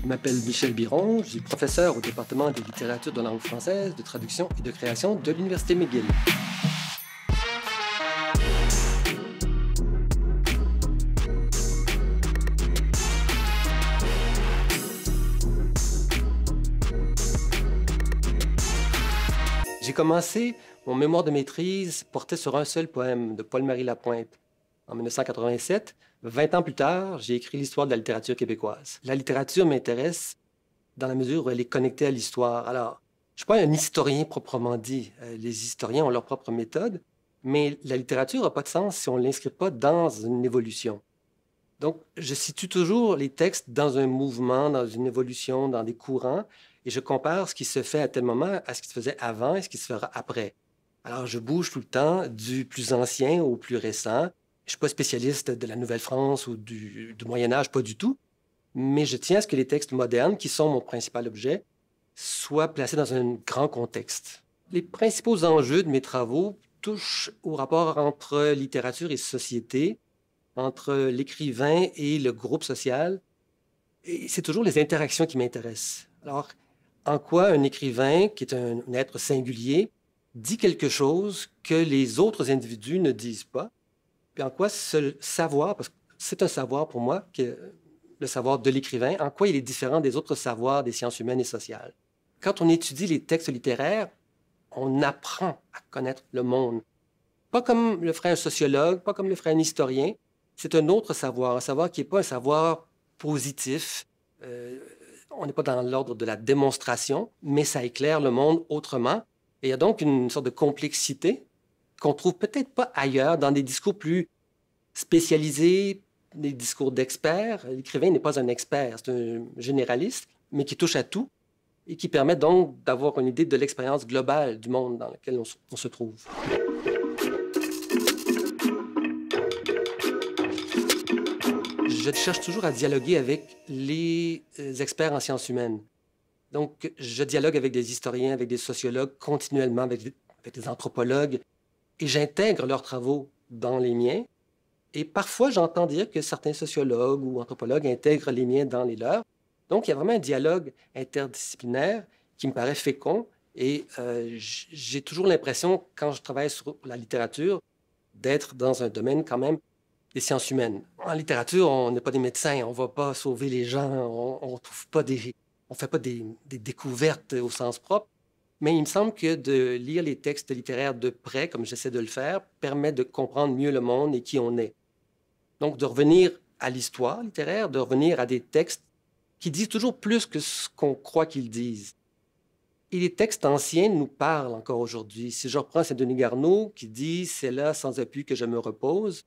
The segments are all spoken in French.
Je m'appelle Michel Biron, je suis professeur au département de littérature de langue française, de traduction et de création de l'Université McGill. J'ai commencé, mon mémoire de maîtrise portée sur un seul poème de Paul-Marie Lapointe, en 1987. 20 ans plus tard, j'ai écrit l'histoire de la littérature québécoise. La littérature m'intéresse dans la mesure où elle est connectée à l'histoire. Alors, je ne suis pas un historien proprement dit. Euh, les historiens ont leur propre méthode, mais la littérature n'a pas de sens si on ne l'inscrit pas dans une évolution. Donc, je situe toujours les textes dans un mouvement, dans une évolution, dans des courants, et je compare ce qui se fait à tel moment à ce qui se faisait avant et ce qui se fera après. Alors, je bouge tout le temps du plus ancien au plus récent, je ne suis pas spécialiste de la Nouvelle-France ou du, Moyen Âge, pas du tout, mais je tiens à ce que les textes modernes, qui sont mon principal objet, soient placés dans un grand contexte. Les principaux enjeux de mes travaux touchent au rapport entre littérature et société, entre l'écrivain et le groupe social. Et c'est toujours les interactions qui m'intéressent. Alors, en quoi un écrivain, qui est un être singulier, dit quelque chose que les autres individus ne disent pas, puis en quoi ce savoir, parce que c'est un savoir pour moi, que, le savoir de l'écrivain, en quoi il est différent des autres savoirs des sciences humaines et sociales. Quand on étudie les textes littéraires, on apprend à connaître le monde. Pas comme le ferait un sociologue, pas comme le ferait un historien. C'est un autre savoir, un savoir qui n'est pas un savoir positif. Euh, on n'est pas dans l'ordre de la démonstration, mais ça éclaire le monde autrement. Et il y a donc une sorte de complexité qu'on trouve peut-être pas ailleurs dans des discours plus spécialisés, des discours d'experts. L'écrivain n'est pas un expert, c'est un généraliste, mais qui touche à tout et qui permet donc d'avoir une idée de l'expérience globale du monde dans lequel on, se trouve. Je cherche toujours à dialoguer avec les euh, experts en sciences humaines. Donc, je dialogue avec des historiens, avec des sociologues, continuellement avec des anthropologues, et j'intègre leurs travaux dans les miens. Et parfois, j'entends dire que certains sociologues ou anthropologues intègrent les miens dans les leurs. Donc, il y a vraiment un dialogue interdisciplinaire qui me paraît fécond. Et euh, j'ai toujours l'impression, quand je travaille sur la littérature, d'être dans un domaine quand même des sciences humaines. En littérature, on n'est pas des médecins, on ne va pas sauver les gens, on ne trouve pas des, on fait pas des découvertes au sens propre. Mais il me semble que de lire les textes littéraires de près, comme j'essaie de le faire, permet de comprendre mieux le monde et qui on est. Donc de revenir à l'histoire littéraire, de revenir à des textes qui disent toujours plus que ce qu'on croit qu'ils disent. Et les textes anciens nous parlent encore aujourd'hui. Si je reprends Saint-Denis Garneau qui dit C'est là sans appui que je me repose,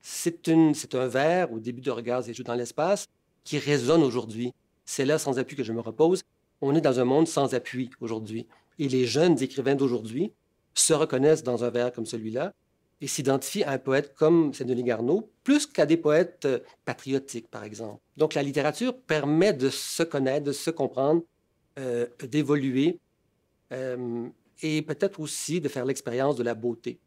c'est, un vers au début de Regards et Jeux dans l'espace qui résonne aujourd'hui. C'est là sans appui que je me repose. On est dans un monde sans appui aujourd'hui. Et les jeunes écrivains d'aujourd'hui se reconnaissent dans un vers comme celui-là et s'identifient à un poète comme Saint-Denis Garneau, plus qu'à des poètes euh, patriotiques, par exemple. Donc la littérature permet de se connaître, de se comprendre, euh, d'évoluer euh, et peut-être aussi de faire l'expérience de la beauté.